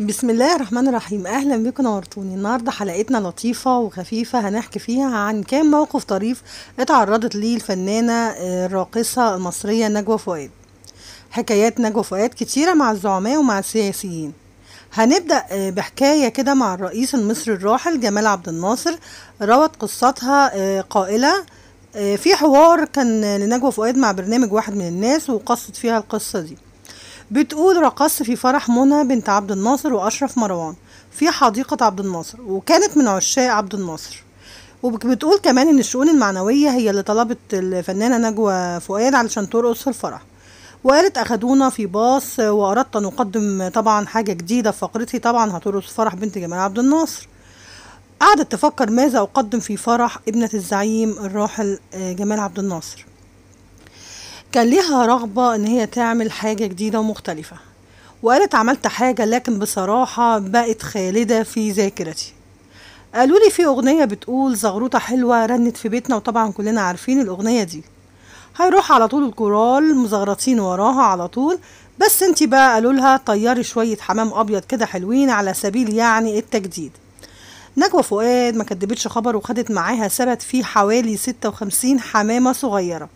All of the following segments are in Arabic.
بسم الله الرحمن الرحيم اهلا بكم نورتوني النهارده حلقتنا لطيفه وخفيفه هنحكي فيها عن كام موقف طريف اتعرضت ليه الفنانه آه، الراقصه المصريه نجوى فؤاد حكايات نجوى فؤاد كتيره مع الزعماء ومع السياسيين هنبدا آه، بحكايه كده مع الرئيس المصري الراحل جمال عبد الناصر روت قصتها آه، قائله في حوار كان لنجوى فؤاد مع برنامج واحد من الناس وقصت فيها القصه دي بتقول رقصت في فرح منى بنت عبد الناصر وأشرف مروان في حديقة عبد الناصر وكانت من عشاق عبد الناصر وبتقول كمان إن الشؤون المعنوية هي اللي طلبت الفنانة نجوى فؤاد علشان ترقص في الفرح وقالت أخدونا في باص وأردت أن أقدم طبعا حاجة جديدة في فقرتي طبعا هترقص فرح بنت جمال عبد الناصر قعدت تفكر ماذا أقدم في فرح ابنة الزعيم الراحل آه، جمال عبد الناصر كان ليها رغبة إن هي تعمل حاجة جديدة ومختلفة وقالت عملت حاجة لكن بصراحة بقت خالدة في ذاكرتي قالوا لي في أغنية بتقول زغروطة حلوة رنت في بيتنا وطبعا كلنا عارفين الأغنية دي هيروح على طول الكورال مزغرطين وراها على طول بس انتي بقى قالوا لها طيري شوية حمام أبيض كده حلوين على سبيل يعني التجديد نجوى فؤاد ما كدبتش خبر وخدت معاها سبت فيه حوالي 56 حمامة صغيرة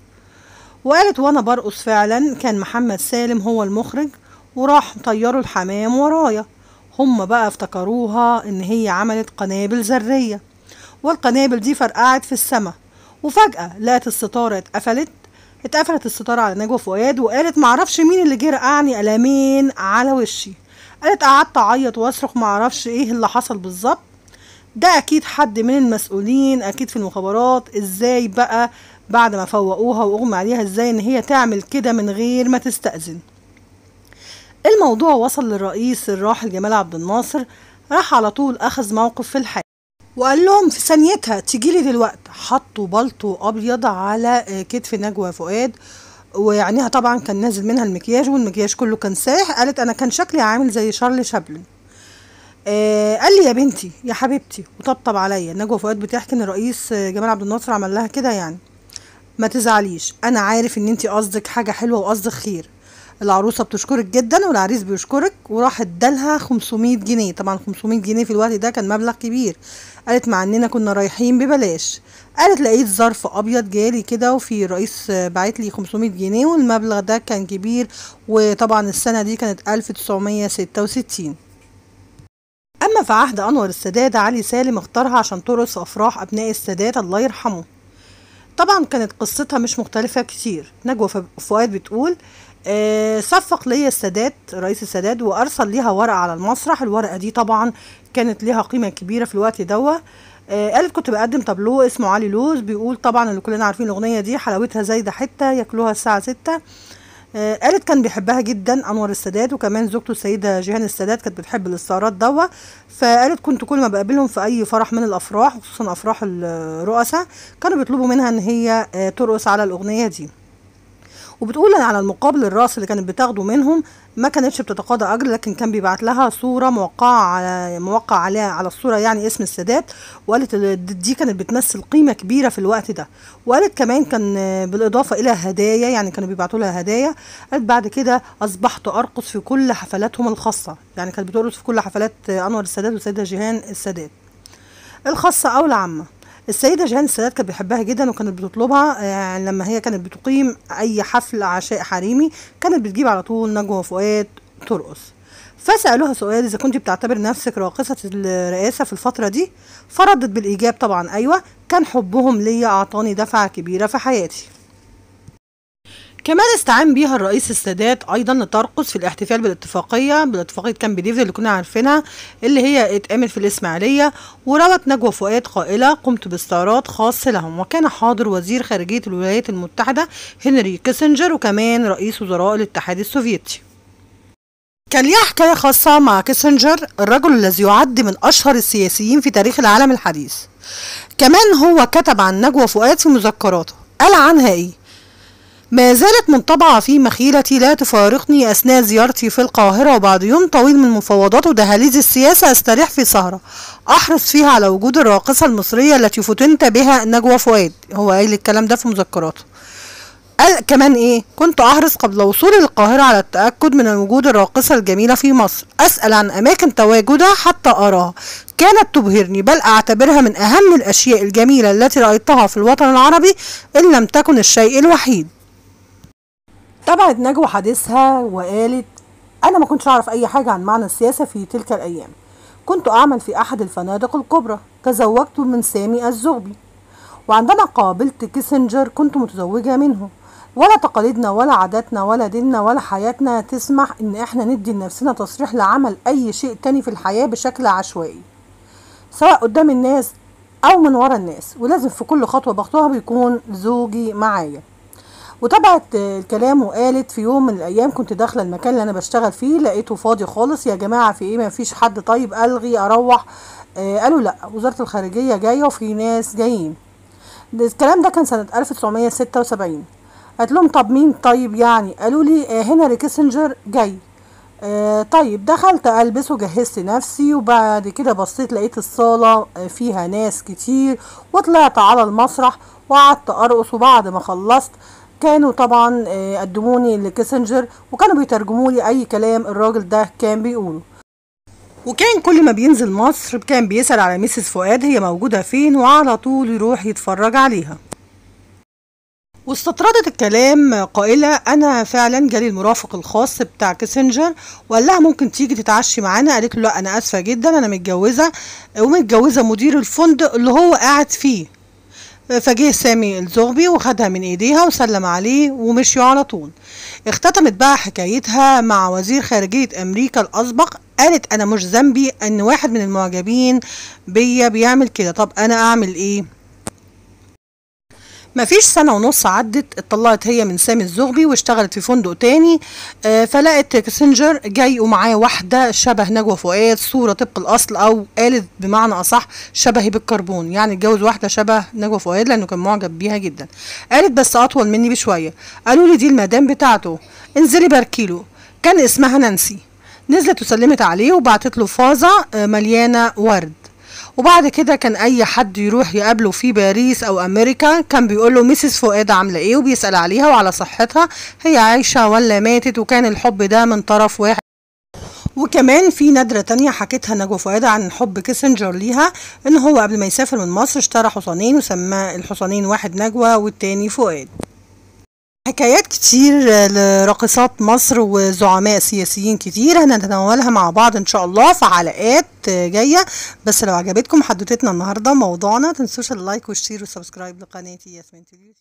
وقالت وانا برقص فعلا كان محمد سالم هو المخرج وراح طيروا الحمام ورايا هم بقى افتكروها ان هي عملت قنابل ذرية والقنابل دي فرقعت في السماء وفجأة لقت الستارة اتقفلت اتقفلت الستارة على نجوى فؤاد وقالت معرفش مين اللي جه رقعني قلمين على وشي قالت قعدت اعيط واصرخ معرفش ايه اللي حصل بالظبط ده اكيد حد من المسؤولين اكيد في المخابرات ازاي بقى بعد ما فوقوها واغمى عليها ازاي ان هي تعمل كده من غير ما تستأذن الموضوع وصل للرئيس الراحل جمال عبد الناصر راح على طول اخذ موقف في الحال وقال لهم في ثانيتها تجيلي دلوقتي حطوا بلطو ابيض على كتف نجوى فؤاد ويعنيها طبعا كان نازل منها المكياج والمكياج كله كان سايح قالت انا كان شكلي عامل زي شارل شابلن آه قال لي يا بنتي يا حبيبتي وطبطب عليا نجوى فؤاد بتحكي ان الرئيس جمال عبد الناصر عمل لها كده يعني ما تزعليش انا عارف ان انت قصدك حاجه حلوه وقصدك خير العروسه بتشكرك جدا والعريس بيشكرك وراح ادالها 500 جنيه طبعا 500 جنيه في الوقت ده كان مبلغ كبير قالت مع اننا كنا رايحين ببلاش قالت لقيت ظرف ابيض جالي كده وفي رئيس بعت لي 500 جنيه والمبلغ ده كان كبير وطبعا السنه دي كانت 1966 اما في عهد انور السادات علي سالم اختارها عشان ترقص افراح ابناء السادات الله يرحمه طبعا كانت قصتها مش مختلفة كتير نجوى فؤاد بتقول آه صفق ليا السادات رئيس السادات وارسل ليها ورقه على المسرح الورقه دي طبعا كانت ليها قيمه كبيره في الوقت دوت آه قالت كنت بقدم طابلو اسمه علي لوز بيقول طبعا اللي كلنا عارفين الاغنيه دي حلاوتها زايده حته ياكلوها الساعه 6 آه، قالت كان بيحبها جدا انور السادات وكمان زوجته السيده جيهان السادات كانت بتحب الاستعراض دوا فقالت كنت كل ما بقابلهم في اي فرح من الافراح وخصوصا افراح الرؤساء كانوا بيطلبوا منها ان هي آه، ترقص على الاغنيه دي وبتقول على المقابل الراس اللي كانت بتاخده منهم ما كانتش بتتقاضى اجر لكن كان بيبعت لها صوره موقعه على موقع عليها على الصوره يعني اسم السادات وقالت دي كانت بتمثل قيمه كبيره في الوقت ده وقالت كمان كان بالاضافه الى هدايا يعني كانوا بيبعتوا لها هدايا قالت بعد كده اصبحت ارقص في كل حفلاتهم الخاصه يعني كانت بترقص في كل حفلات انور السادات والسيده جيهان السادات الخاصه او العامه السيده جهان السادات كانت بتحبها جدا وكانت بتطلبها يعني لما هي كانت بتقيم اي حفل عشاء حريمي كانت بتجيب على طول نجوى فؤاد ترقص فسألوها سؤال إذا كنت بتعتبر نفسك راقصة الرئاسة في الفترة دي فردت بالإيجاب طبعا أيوة كان حبهم ليا أعطاني دفعة كبيرة في حياتي كمان استعان بيها الرئيس السادات ايضا لترقص في الاحتفال بالاتفاقيه بالاتفاقيه كامب ديفيد اللي كنا عارفينها اللي هي اتقامت في الاسماعيليه وروت نجوى فؤاد قائله قمت باستعراض خاص لهم وكان حاضر وزير خارجيه الولايات المتحده هنري كيسنجر وكمان رئيس وزراء الاتحاد السوفيتي كان ليها حكايه خاصه مع كيسنجر الرجل الذي يعد من اشهر السياسيين في تاريخ العالم الحديث كمان هو كتب عن نجوى فؤاد في مذكراته قال عنها ايه ما زالت منطبعة في مخيلتي لا تفارقني أثناء زيارتي في القاهرة وبعد يوم طويل من مفاوضات ودهاليز السياسة أستريح في سهرة أحرص فيها على وجود الراقصة المصرية التي فتنت بها نجوى فؤاد هو قايل الكلام ده في مذكراته قال كمان ايه كنت احرص قبل وصولي للقاهرة على التأكد من وجود الراقصة الجميلة في مصر اسأل عن اماكن تواجدها حتى اراها كانت تبهرني بل اعتبرها من اهم الاشياء الجميلة التي رأيتها في الوطن العربي ان لم تكن الشيء الوحيد تابعت نجوى حديثها وقالت أنا ما كنتش أعرف أي حاجة عن معنى السياسة في تلك الأيام كنت أعمل في أحد الفنادق الكبرى تزوجت من سامي الزغبي وعندما قابلت كيسنجر كنت متزوجة منه ولا تقاليدنا ولا عاداتنا ولا ديننا ولا حياتنا تسمح ان احنا ندي لنفسنا تصريح لعمل اي شيء تاني في الحياة بشكل عشوائي سواء قدام الناس او من ورا الناس ولازم في كل خطوة بخطوها بيكون زوجي معايا وتابعت الكلام وقالت في يوم من الايام كنت داخله المكان اللي انا بشتغل فيه لقيته فاضي خالص يا جماعه في ايه ما فيش حد طيب الغي اروح آه قالوا لا وزاره الخارجيه جايه وفي ناس جايين الكلام ده كان سنه 1976 قالت لهم طب مين طيب يعني قالوا لي آه هنري كيسنجر جاي آه طيب دخلت البس وجهزت نفسي وبعد كده بصيت لقيت الصاله آه، فيها ناس كتير وطلعت على المسرح وقعدت ارقص وبعد ما خلصت كانوا طبعا آه، قدموني لكيسنجر وكانوا بيترجموا لي اي كلام الراجل ده كان بيقوله وكان كل ما بينزل مصر كان بيسأل على ميسس فؤاد هي موجودة فين وعلى طول يروح يتفرج عليها واستطردت الكلام قائلة أنا فعلا جالي المرافق الخاص بتاع كيسنجر وقال لها ممكن تيجي تتعشي معانا قالت له لا أنا آسفة جدا أنا متجوزة ومتجوزة مدير الفندق اللي هو قاعد فيه فجه سامي الزغبي وخدها من ايديها وسلم عليه ومشيوا على طول اختتمت بقى حكايتها مع وزير خارجية امريكا الاسبق قالت انا مش ذنبي ان واحد من المعجبين بيا بيعمل كده طب انا اعمل ايه مفيش سنة ونص عدت اتطلقت هي من سامي الزغبي واشتغلت في فندق تاني آه، فلقت كاسنجر جاي ومعاه واحدة شبه نجوى فؤاد صورة طبق الأصل أو قالت بمعنى أصح شبهي بالكربون يعني اتجوز واحدة شبه نجوى فؤاد لأنه كان معجب بيها جدا قالت بس أطول مني بشوية قالوا لي دي المدام بتاعته انزلي باركيلو كان اسمها نانسي نزلت وسلمت عليه وبعتت له فازة آه، مليانة ورد وبعد كده كان اي حد يروح يقابله في باريس او امريكا كان بيقول له ميسيس فؤاد عامله ايه وبيسال عليها وعلى صحتها هي عايشه ولا ماتت وكان الحب ده من طرف واحد وكمان في ندرة تانية حكيتها نجوى فؤاد عن حب كيسنجر ليها ان هو قبل ما يسافر من مصر اشترى حصانين وسماه الحصانين واحد نجوى والتاني فؤاد حكايات كتير لراقصات مصر وزعماء سياسيين كتير هنتناولها مع بعض ان شاء الله في حلقات جايه بس لو عجبتكم حدوتتنا النهارده موضوعنا تنسوش اللايك والشير والسبسكرايب لقناتي ياسمين تيوب